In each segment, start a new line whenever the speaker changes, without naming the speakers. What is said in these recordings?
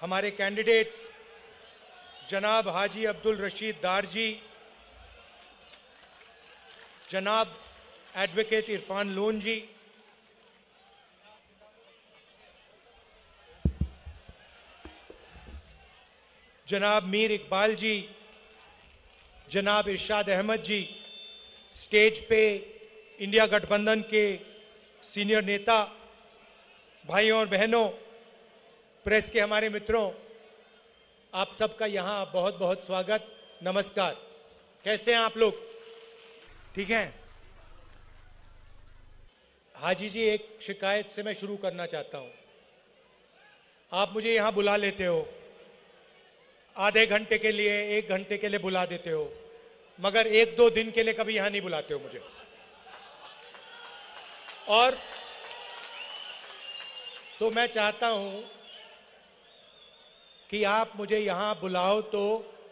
हमारे कैंडिडेट्स जनाब हाजी अब्दुल रशीद दार जी जनाब एडवोकेट इरफान लोन जी जनाब मीर इकबाल जी जनाब इरशाद अहमद जी स्टेज पे इंडिया गठबंधन के सीनियर नेता भाइयों और बहनों प्रेस के हमारे मित्रों आप सबका यहाँ बहुत बहुत स्वागत नमस्कार कैसे हैं आप लोग ठीक हैं हाजी जी एक शिकायत से मैं शुरू करना चाहता हूँ आप मुझे यहाँ बुला लेते हो आधे घंटे के लिए एक घंटे के लिए बुला देते हो मगर एक दो दिन के लिए कभी यहाँ नहीं बुलाते हो मुझे और तो मैं चाहता हूं कि आप मुझे यहां बुलाओ तो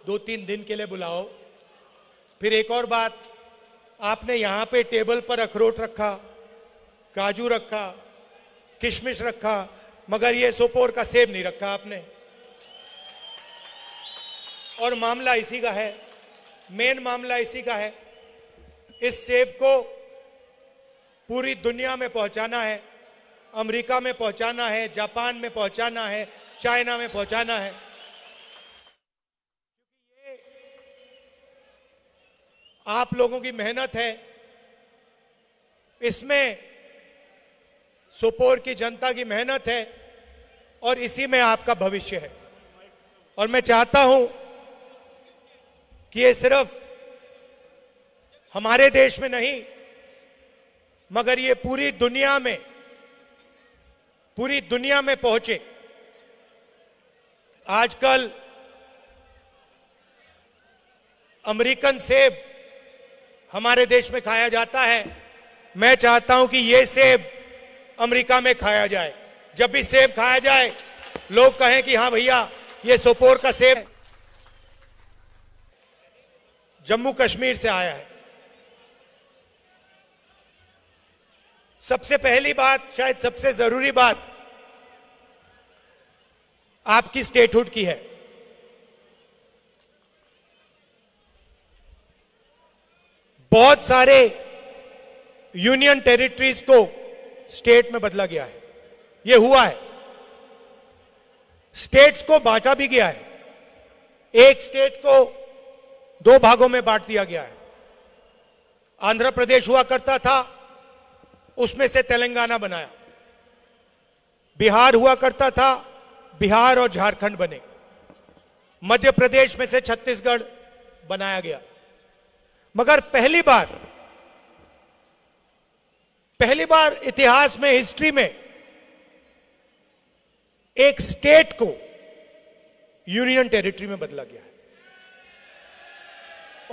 दो तीन दिन के लिए बुलाओ फिर एक और बात आपने यहां पे टेबल पर अखरोट रखा काजू रखा किशमिश रखा मगर ये सोपोर का सेब नहीं रखा आपने और मामला इसी का है मेन मामला इसी का है इस सेब को पूरी दुनिया में पहुंचाना है अमेरिका में पहुंचाना है जापान में पहुंचाना है चाइना में पहुंचाना है आप लोगों की मेहनत है इसमें सुपोर की जनता की मेहनत है और इसी में आपका भविष्य है और मैं चाहता हूं कि ये सिर्फ हमारे देश में नहीं मगर ये पूरी दुनिया में पूरी दुनिया में पहुंचे आजकल अमेरिकन सेब हमारे देश में खाया जाता है मैं चाहता हूं कि ये सेब अमेरिका में खाया जाए जब भी सेब खाया जाए लोग कहें कि हां भैया ये सोपोर का सेब जम्मू कश्मीर से आया है सबसे पहली बात शायद सबसे जरूरी बात आपकी स्टेटहुड की है बहुत सारे यूनियन टेरिटरीज को स्टेट में बदला गया है यह हुआ है स्टेट्स को बांटा भी गया है एक स्टेट को दो भागों में बांट दिया गया है आंध्र प्रदेश हुआ करता था उसमें से तेलंगाना बनाया बिहार हुआ करता था बिहार और झारखंड बने मध्य प्रदेश में से छत्तीसगढ़ बनाया गया मगर पहली बार पहली बार इतिहास में हिस्ट्री में एक स्टेट को यूनियन टेरिटरी में बदला गया है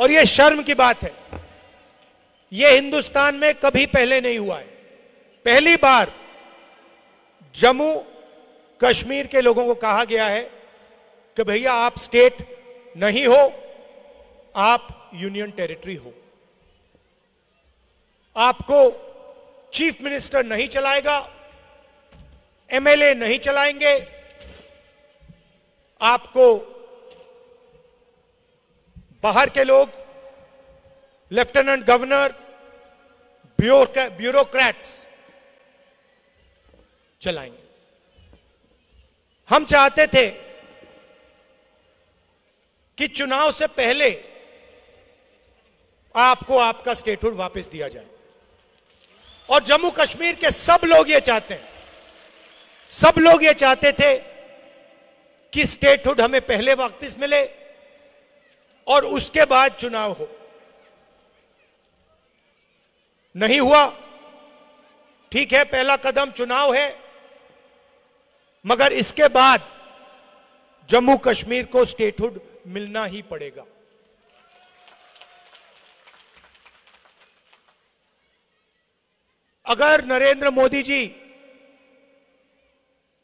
और यह शर्म की बात है यह हिंदुस्तान में कभी पहले नहीं हुआ है पहली बार जम्मू कश्मीर के लोगों को कहा गया है कि भैया आप स्टेट नहीं हो आप यूनियन टेरिटरी हो आपको चीफ मिनिस्टर नहीं चलाएगा एमएलए नहीं चलाएंगे आपको बाहर के लोग लेफ्टिनेंट गवर्नर ब्यूरोक्रेट्स चलाएंगे हम चाहते थे कि चुनाव से पहले आपको आपका स्टेटहुड वापस दिया जाए और जम्मू कश्मीर के सब लोग ये चाहते हैं सब लोग ये चाहते थे कि स्टेटहुड हमें पहले वापिस मिले और उसके बाद चुनाव हो नहीं हुआ ठीक है पहला कदम चुनाव है मगर इसके बाद जम्मू कश्मीर को स्टेटहुड मिलना ही पड़ेगा अगर नरेंद्र मोदी जी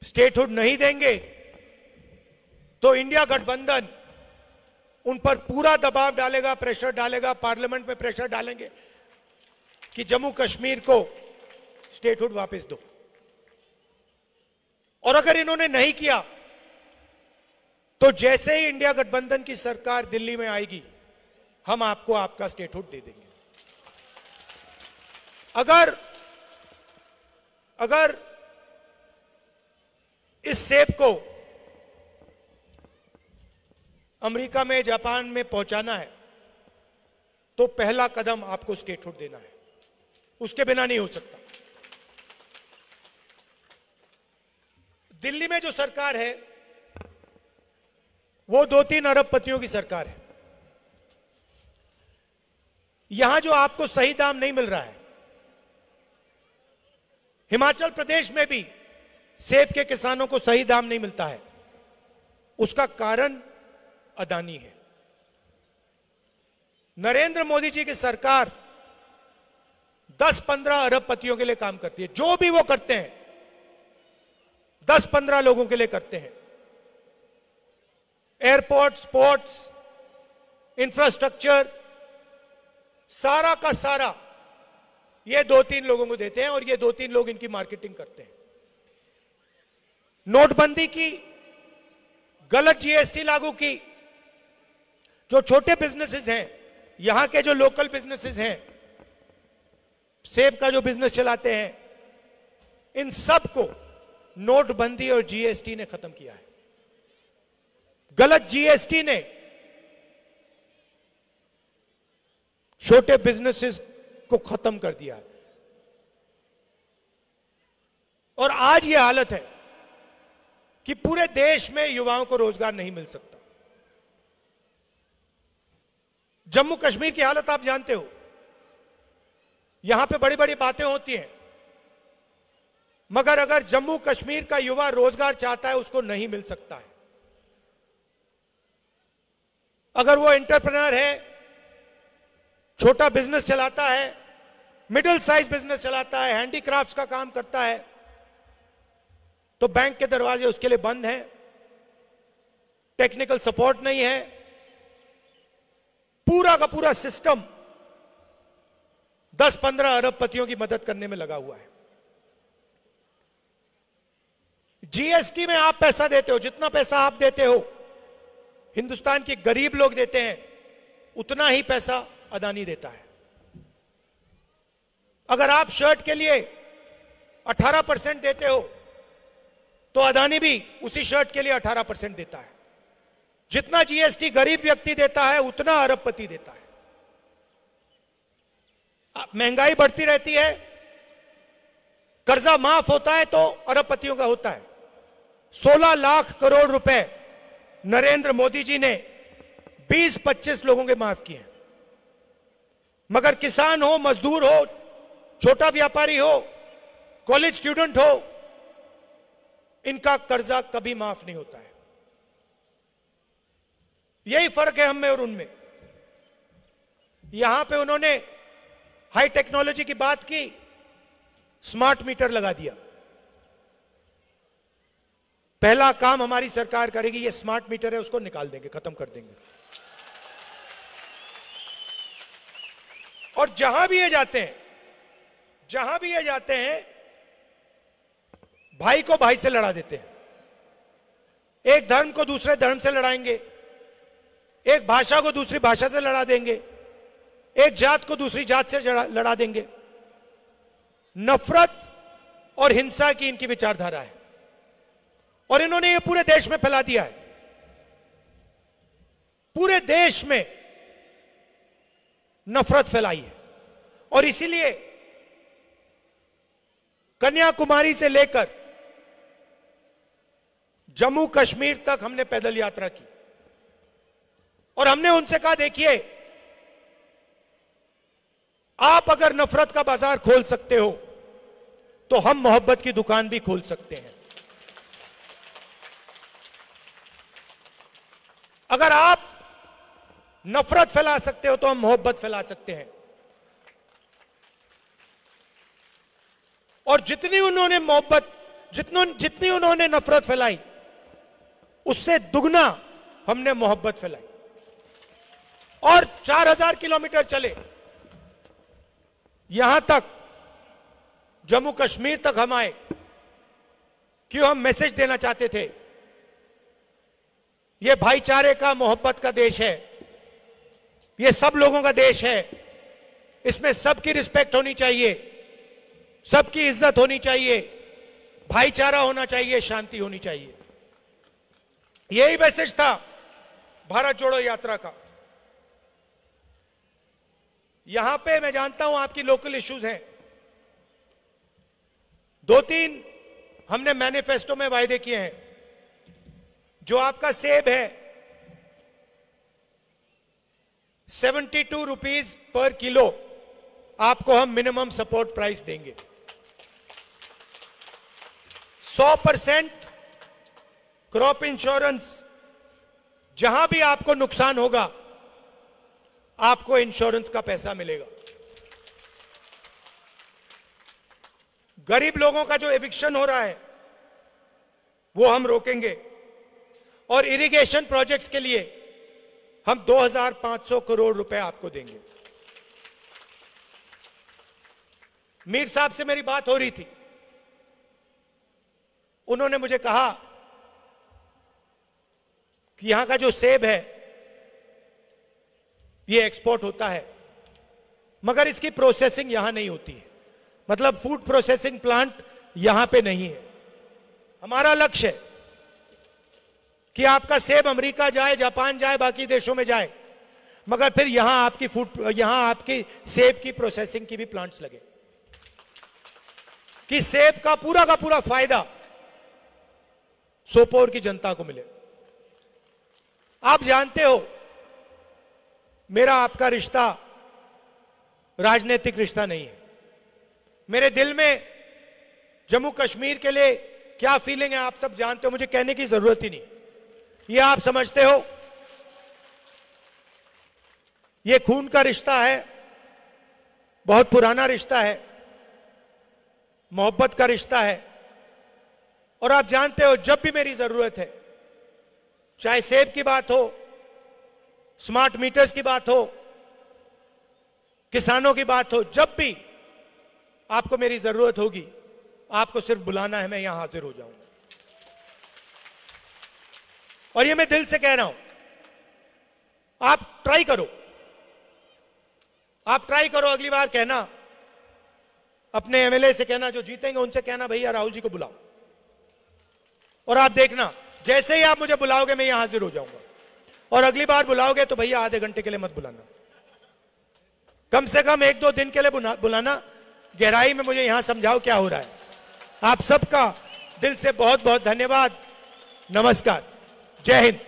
स्टेटहुड नहीं देंगे तो इंडिया गठबंधन उन पर पूरा दबाव डालेगा प्रेशर डालेगा पार्लियामेंट में प्रेशर डालेंगे कि जम्मू कश्मीर को स्टेटहुड वापस दो और अगर इन्होंने नहीं किया तो जैसे ही इंडिया गठबंधन की सरकार दिल्ली में आएगी हम आपको आपका स्टेटहुड दे देंगे अगर अगर इस सेब को अमेरिका में जापान में पहुंचाना है तो पहला कदम आपको स्टेटहुड देना है उसके बिना नहीं हो सकता दिल्ली में जो सरकार है वो दो तीन अरबपतियों की सरकार है यहां जो आपको सही दाम नहीं मिल रहा है हिमाचल प्रदेश में भी सेब के किसानों को सही दाम नहीं मिलता है उसका कारण अदानी है नरेंद्र मोदी जी की सरकार 10-15 पतियों के लिए काम करती है जो भी वो करते हैं दस पंद्रह लोगों के लिए करते हैं एयरपोर्ट पोर्ट्स इंफ्रास्ट्रक्चर सारा का सारा ये दो तीन लोगों को देते हैं और ये दो तीन लोग इनकी मार्केटिंग करते हैं नोटबंदी की गलत जीएसटी लागू की जो छोटे बिजनेसेस हैं यहां के जो लोकल बिजनेसेस हैं सेब का जो बिजनेस चलाते हैं इन सब को नोटबंदी और जीएसटी ने खत्म किया है गलत जीएसटी ने छोटे बिजनेसेस को खत्म कर दिया है और आज यह हालत है कि पूरे देश में युवाओं को रोजगार नहीं मिल सकता जम्मू कश्मीर की हालत आप जानते हो यहां पे बड़ी बड़ी बातें होती हैं मगर अगर जम्मू कश्मीर का युवा रोजगार चाहता है उसको नहीं मिल सकता है अगर वो एंटरप्रेनर है छोटा बिजनेस चलाता है मिडिल साइज बिजनेस चलाता है हैंडीक्राफ्ट का काम करता है तो बैंक के दरवाजे उसके लिए बंद हैं टेक्निकल सपोर्ट नहीं है पूरा का पूरा सिस्टम 10-15 पतियों की मदद करने में लगा हुआ है जीएसटी में आप पैसा देते हो जितना पैसा आप देते हो हिंदुस्तान के गरीब लोग देते हैं उतना ही पैसा अदानी देता है अगर आप शर्ट के लिए 18 परसेंट देते हो तो अदानी भी उसी शर्ट के लिए 18 परसेंट देता है जितना जीएसटी गरीब व्यक्ति देता है उतना अरबपति देता है महंगाई बढ़ती रहती है कर्जा माफ होता है तो अरबपतियों का होता है 16 लाख करोड़ रुपए नरेंद्र मोदी जी ने 20-25 लोगों के माफ किए मगर किसान हो मजदूर हो छोटा व्यापारी हो कॉलेज स्टूडेंट हो इनका कर्जा कभी माफ नहीं होता है यही फर्क है हम में और उनमें यहां पे उन्होंने हाई टेक्नोलॉजी की बात की स्मार्ट मीटर लगा दिया पहला काम हमारी सरकार करेगी ये स्मार्ट मीटर है उसको निकाल देंगे खत्म कर देंगे और जहां भी ये जाते हैं जहां भी ये जाते हैं भाई को भाई से लड़ा देते हैं एक धर्म को दूसरे धर्म से लड़ाएंगे एक भाषा को दूसरी भाषा से लड़ा देंगे एक जात को दूसरी जात से लड़ा देंगे नफरत और हिंसा की इनकी विचारधारा है और इन्होंने ये पूरे देश में फैला दिया है पूरे देश में नफरत फैलाई है और इसीलिए कन्याकुमारी से लेकर जम्मू कश्मीर तक हमने पैदल यात्रा की और हमने उनसे कहा देखिए आप अगर नफरत का बाजार खोल सकते हो तो हम मोहब्बत की दुकान भी खोल सकते हैं अगर आप नफरत फैला सकते हो तो हम मोहब्बत फैला सकते हैं और जितनी उन्होंने मोहब्बत जितनी जितनी उन्होंने नफरत फैलाई उससे दुगना हमने मोहब्बत फैलाई और 4000 किलोमीटर चले यहां तक जम्मू कश्मीर तक हम आए क्यों हम मैसेज देना चाहते थे ये भाईचारे का मोहब्बत का देश है ये सब लोगों का देश है इसमें सबकी रिस्पेक्ट होनी चाहिए सबकी इज्जत होनी चाहिए भाईचारा होना चाहिए शांति होनी चाहिए यही मैसेज था भारत जोड़ो यात्रा का यहां पे मैं जानता हूं आपकी लोकल इश्यूज हैं दो तीन हमने मैनिफेस्टो में वायदे किए हैं जो आपका सेब है सेवेंटी टू रुपीज पर किलो आपको हम मिनिमम सपोर्ट प्राइस देंगे 100 परसेंट क्रॉप इंश्योरेंस जहां भी आपको नुकसान होगा आपको इंश्योरेंस का पैसा मिलेगा गरीब लोगों का जो एविक्शन हो रहा है वो हम रोकेंगे और इरिगेशन प्रोजेक्ट्स के लिए हम 2,500 करोड़ रुपए आपको देंगे मीर साहब से मेरी बात हो रही थी उन्होंने मुझे कहा कि यहां का जो सेब है ये एक्सपोर्ट होता है मगर इसकी प्रोसेसिंग यहां नहीं होती है मतलब फूड प्रोसेसिंग प्लांट यहां पे नहीं है हमारा लक्ष्य है कि आपका सेब अमेरिका जाए जापान जाए बाकी देशों में जाए मगर फिर यहां आपकी फूड यहां आपकी सेब की प्रोसेसिंग की भी प्लांट्स लगे कि सेब का पूरा का पूरा फायदा सोपोर की जनता को मिले आप जानते हो मेरा आपका रिश्ता राजनीतिक रिश्ता नहीं है मेरे दिल में जम्मू कश्मीर के लिए क्या फीलिंग है आप सब जानते हो मुझे कहने की जरूरत ही नहीं ये आप समझते हो ये खून का रिश्ता है बहुत पुराना रिश्ता है मोहब्बत का रिश्ता है और आप जानते हो जब भी मेरी जरूरत है चाहे सेब की बात हो स्मार्ट मीटर्स की बात हो किसानों की बात हो जब भी आपको मेरी जरूरत होगी आपको सिर्फ बुलाना है मैं यहां हाजिर हो जाऊंगा और ये मैं दिल से कह रहा हूं आप ट्राई करो आप ट्राई करो अगली बार कहना अपने एमएलए से कहना जो जीतेंगे उनसे कहना भैया राहुल जी को बुलाओ और आप देखना जैसे ही आप मुझे बुलाओगे मैं यहां हाजिर हो जाऊंगा और अगली बार बुलाओगे तो भैया आधे घंटे के लिए मत बुलाना कम से कम एक दो दिन के लिए बुलाना गहराई में मुझे यहां समझाओ क्या हो रहा है आप सबका दिल से बहुत बहुत धन्यवाद नमस्कार जय हिंद